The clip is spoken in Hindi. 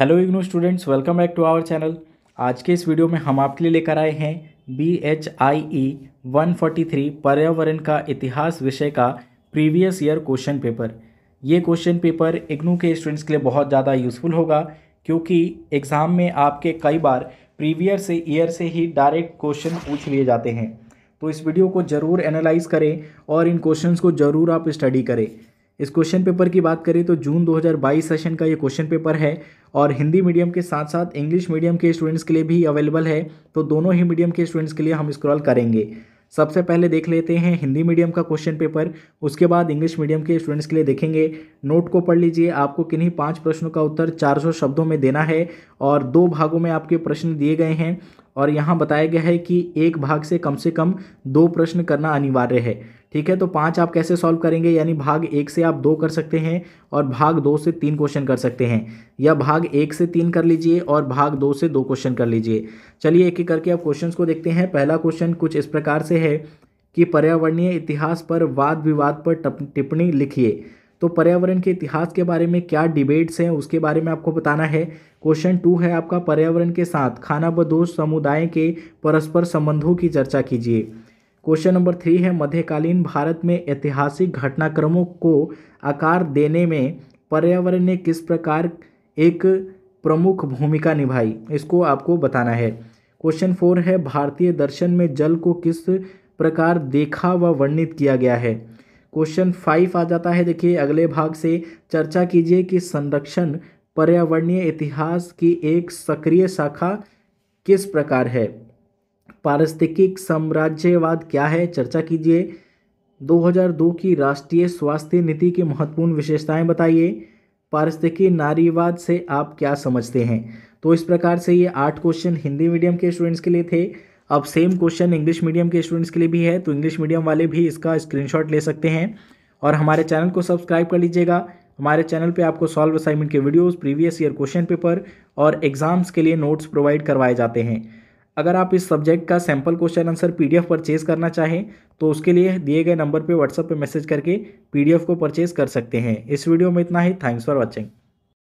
hello IGNOU students welcome back to our channel आज के इस वीडियो में हम आपके लिए लेकर आए हैं B H I E one forty three पर्यावरण का इतिहास विषय का प्रीवियस ईयर क्वेश्चन पेपर ये क्वेश्चन पेपर इग्नू के स्टूडेंट्स के लिए बहुत ज़्यादा यूज़फुल होगा क्योंकि एग्ज़ाम में आपके कई बार प्रीवियस ईयर से ही डायरेक्ट क्वेश्चन पूछ लिए जाते हैं तो इस वीडियो को ज़रूर एनालाइज करें और इन क्वेश्चन को ज़रूर आप स्टडी करें इस क्वेश्चन पेपर की बात करें तो जून 2022 सेशन का ये क्वेश्चन पेपर है और हिंदी मीडियम के साथ साथ इंग्लिश मीडियम के स्टूडेंट्स के लिए भी अवेलेबल है तो दोनों ही मीडियम के स्टूडेंट्स के लिए हम स्क्रॉल करेंगे सबसे पहले देख लेते हैं हिंदी मीडियम का क्वेश्चन पेपर उसके बाद इंग्लिश मीडियम के स्टूडेंट्स के लिए देखेंगे नोट को पढ़ लीजिए आपको किन्हीं पाँच प्रश्नों का उत्तर चार शब्दों में देना है और दो भागों में आपके प्रश्न दिए गए हैं और यहाँ बताया गया है कि एक भाग से कम से कम दो प्रश्न करना अनिवार्य है ठीक है तो पाँच आप कैसे सॉल्व करेंगे यानी भाग एक से आप दो कर सकते हैं और भाग दो से तीन क्वेश्चन कर सकते हैं या भाग एक से तीन कर लीजिए और भाग दो से दो क्वेश्चन कर लीजिए चलिए एक एक करके आप क्वेश्चन को देखते हैं पहला क्वेश्चन कुछ इस प्रकार से है कि पर्यावरणीय इतिहास पर वाद विवाद पर टिप्पणी लिखिए तो पर्यावरण के इतिहास के बारे में क्या डिबेट्स हैं उसके बारे में आपको बताना है क्वेश्चन टू है आपका पर्यावरण के साथ बदोश समुदाय के परस्पर संबंधों की चर्चा कीजिए क्वेश्चन नंबर थ्री है मध्यकालीन भारत में ऐतिहासिक घटनाक्रमों को आकार देने में पर्यावरण ने किस प्रकार एक प्रमुख भूमिका निभाई इसको आपको बताना है क्वेश्चन फोर है भारतीय दर्शन में जल को किस प्रकार देखा व वर्णित किया गया है क्वेश्चन फाइव आ जाता है देखिए अगले भाग से चर्चा कीजिए कि संरक्षण पर्यावरणीय इतिहास की एक सक्रिय शाखा किस प्रकार है पारिस्थितिक साम्राज्यवाद क्या है चर्चा कीजिए 2002 की राष्ट्रीय स्वास्थ्य नीति की महत्वपूर्ण विशेषताएं बताइए पारिस्थितिकी नारीवाद से आप क्या समझते हैं तो इस प्रकार से ये आठ क्वेश्चन हिंदी मीडियम के स्टूडेंट्स के लिए थे अब सेम क्वेश्चन इंग्लिश मीडियम के स्टूडेंट्स के लिए भी है तो इंग्लिश मीडियम वाले भी इसका स्क्रीनशॉट ले सकते हैं और हमारे चैनल को सब्सक्राइब कर लीजिएगा हमारे चैनल पे आपको सॉल्व असाइनमेंट के videos previous year question paper और एग्ज़ाम्स के लिए नोट्स प्रोवाइड करवाए जाते हैं अगर आप इस सब्जेक्ट का sample question answer PDF purchase करना चाहें तो उसके लिए दिए गए नंबर पर व्हाट्सएप पर मैसेज करके पीडीएफ को परचेज कर सकते हैं इस वीडियो में इतना ही थैंक्स फॉर वॉचिंग